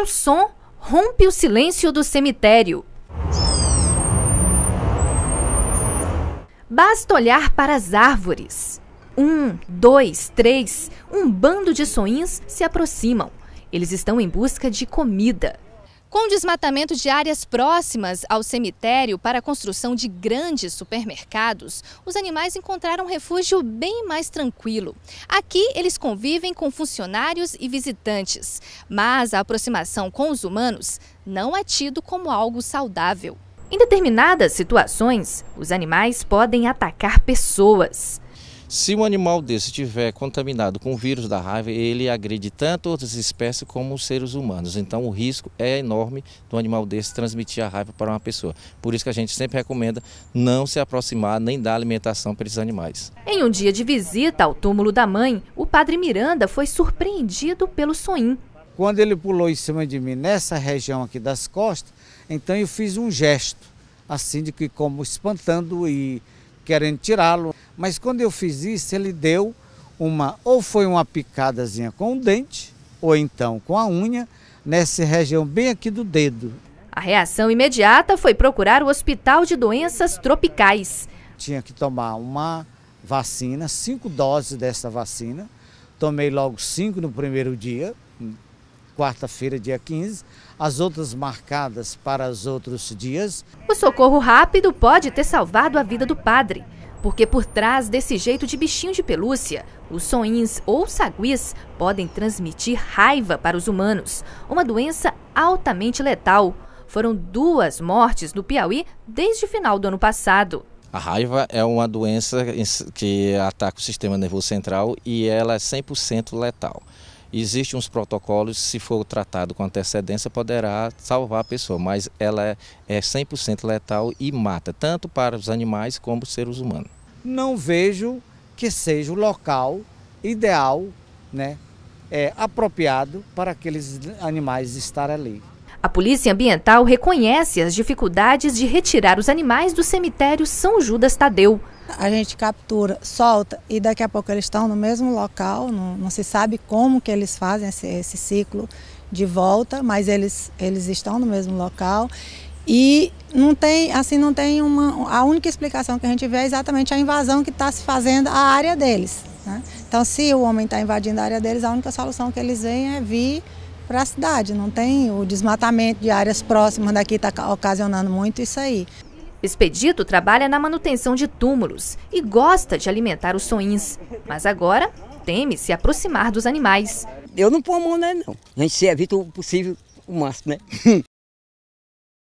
um som rompe o silêncio do cemitério. Basta olhar para as árvores. Um, dois, três, um bando de soins se aproximam. Eles estão em busca de comida com o desmatamento de áreas próximas ao cemitério para a construção de grandes supermercados, os animais encontraram um refúgio bem mais tranquilo. Aqui eles convivem com funcionários e visitantes, mas a aproximação com os humanos não é tido como algo saudável. Em determinadas situações, os animais podem atacar pessoas. Se um animal desse estiver contaminado com o vírus da raiva, ele agride tanto outras espécies como os seres humanos. Então o risco é enorme do animal desse transmitir a raiva para uma pessoa. Por isso que a gente sempre recomenda não se aproximar nem dar alimentação para esses animais. Em um dia de visita ao túmulo da mãe, o padre Miranda foi surpreendido pelo soim. Quando ele pulou em cima de mim, nessa região aqui das costas, então eu fiz um gesto, assim de que como espantando e querendo tirá-lo. Mas quando eu fiz isso, ele deu uma, ou foi uma picadazinha com o dente, ou então com a unha, nessa região bem aqui do dedo. A reação imediata foi procurar o Hospital de Doenças Tropicais. Tinha que tomar uma vacina, cinco doses dessa vacina. Tomei logo cinco no primeiro dia, hum, quarta-feira, dia 15, as outras marcadas para os outros dias. O socorro rápido pode ter salvado a vida do padre porque por trás desse jeito de bichinho de pelúcia, os soins ou saguis podem transmitir raiva para os humanos, uma doença altamente letal. Foram duas mortes no Piauí desde o final do ano passado. A raiva é uma doença que ataca o sistema nervoso central e ela é 100% letal. Existem uns protocolos, se for tratado com antecedência, poderá salvar a pessoa, mas ela é 100% é letal e mata, tanto para os animais como os seres humanos. Não vejo que seja o local ideal, né, é, apropriado para aqueles animais estar ali. A Polícia Ambiental reconhece as dificuldades de retirar os animais do cemitério São Judas Tadeu. A gente captura, solta e daqui a pouco eles estão no mesmo local, não, não se sabe como que eles fazem esse, esse, ciclo de volta, mas eles, eles estão no mesmo local e não tem, assim, não tem uma. A única explicação que a gente vê é exatamente a invasão que está se fazendo à área deles. Né? Então, se o homem está invadindo a área deles, a única solução que eles veem é vir para a cidade. Não tem o desmatamento de áreas próximas daqui está ocasionando muito isso aí. Expedito trabalha na manutenção de túmulos e gosta de alimentar os sonhins, mas agora teme se aproximar dos animais. Eu não pôo a mão, né, não. A gente se evita o possível, o máximo, né?